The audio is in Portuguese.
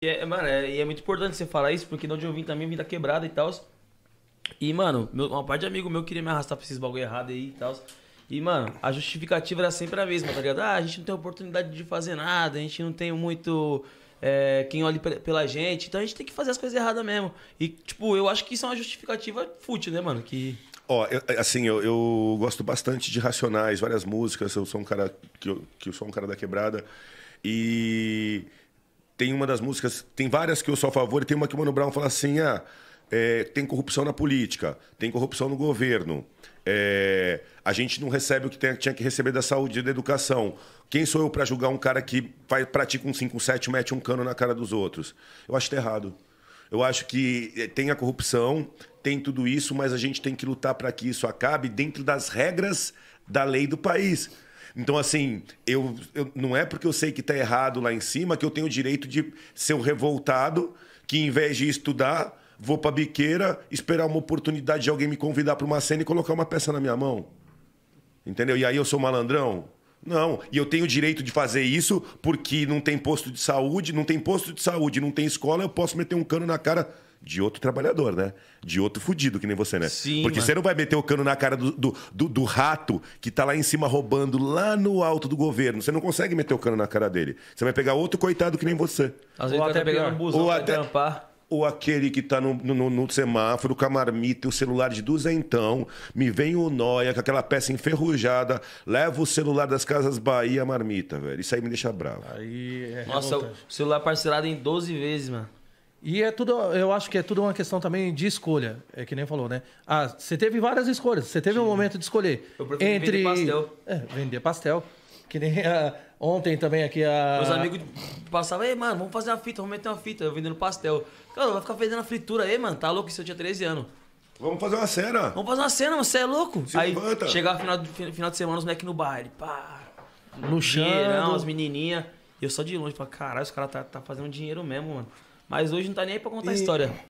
E é, mano, é, e é muito importante você falar isso, porque de onde eu vim também, vim da quebrada e tal. E, mano, meu, uma parte de amigo meu queria me arrastar pra esses bagulho errado aí e tal. E, mano, a justificativa era sempre a mesma, tá ligado? Ah, a gente não tem oportunidade de fazer nada, a gente não tem muito. É, quem olha pela gente, então a gente tem que fazer as coisas erradas mesmo. E, tipo, eu acho que isso é uma justificativa fútil, né, mano? Que. Ó, oh, assim, eu, eu, gosto bastante de Racionais, várias músicas, eu sou um cara que eu, que eu sou um cara da quebrada. E tem uma das músicas, tem várias que eu sou a favor, e tem uma que o Mano Brown fala assim: ah, é, tem corrupção na política, tem corrupção no governo. É, a gente não recebe o que tem, tinha que receber da saúde e da educação. Quem sou eu para julgar um cara que vai, pratica um 5-7, mete um cano na cara dos outros? Eu acho que tá errado. Eu acho que é, tem a corrupção, tem tudo isso, mas a gente tem que lutar para que isso acabe dentro das regras da lei do país. Então, assim, eu, eu não é porque eu sei que está errado lá em cima que eu tenho o direito de ser um revoltado que, em vez de estudar, vou para biqueira, esperar uma oportunidade de alguém me convidar para uma cena e colocar uma peça na minha mão. Entendeu? E aí eu sou malandrão? Não, e eu tenho o direito de fazer isso porque não tem posto de saúde, não tem posto de saúde, não tem escola, eu posso meter um cano na cara de outro trabalhador, né? De outro fudido, que nem você, né? Sim, Porque mano. você não vai meter o cano na cara do do, do, do, rato que tá lá em cima roubando lá no alto do governo. Você não consegue meter o cano na cara dele. Você vai pegar outro coitado que nem você. Às vezes ou até pegar um busão ou até... trampar. Ou aquele que tá no, no, no semáforo com a marmita e o celular de duzentão, me vem o noia com aquela peça enferrujada, leva o celular das Casas Bahia marmita, velho. Isso aí me deixa bravo. Aí é Nossa, o celular parcelado em 12 vezes, mano. E é tudo, eu acho que é tudo uma questão também de escolha, é que nem falou, né? Ah, você teve várias escolhas, você teve Sim. um momento de escolher eu entre vender pastel. É, vender pastel, que nem a, ontem também aqui a Meus amigos passavam, ei, mano, vamos fazer uma fita, vamos meter uma fita, eu vendendo pastel. Cara, vai ficar vendendo a fritura aí, mano, tá louco, isso eu tinha 13 anos. Vamos fazer uma cena. Vamos fazer uma cena, você é louco? Se aí levanta. chegava final, final de semana os moleques no baile, pá. Luxando. Dinheirão, as menininhas. E eu só de longe, falava, caralho, os caras tá, tá fazendo dinheiro mesmo, mano. Mas hoje não tá nem aí pra contar e... história.